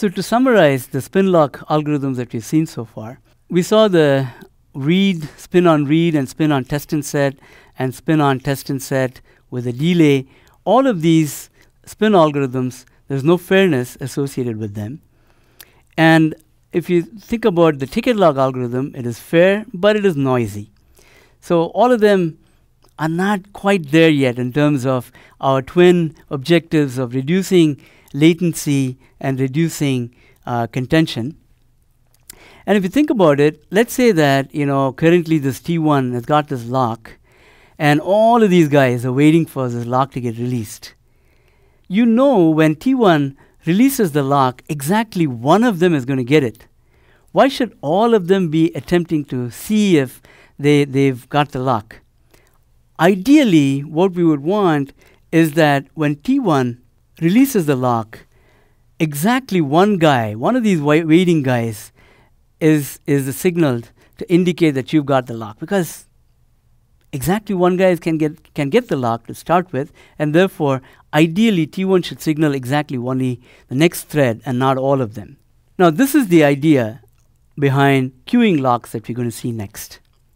So to summarize the spin lock algorithms that we've seen so far, we saw the read, spin on read, and spin on test and set, and spin on test and set with a delay. All of these spin algorithms, there's no fairness associated with them. And if you think about the ticket log algorithm, it is fair, but it is noisy. So all of them are not quite there yet in terms of our twin objectives of reducing latency and reducing uh, contention. And if you think about it, let's say that you know currently this T1 has got this lock, and all of these guys are waiting for this lock to get released. You know when T1 releases the lock, exactly one of them is going to get it. Why should all of them be attempting to see if they, they've got the lock? Ideally, what we would want is that when T1 releases the lock, exactly one guy, one of these waiting guys, is is signaled to indicate that you've got the lock because exactly one guy can get can get the lock to start with, and therefore ideally T1 should signal exactly only the next thread and not all of them. Now this is the idea behind queuing locks that we're going to see next.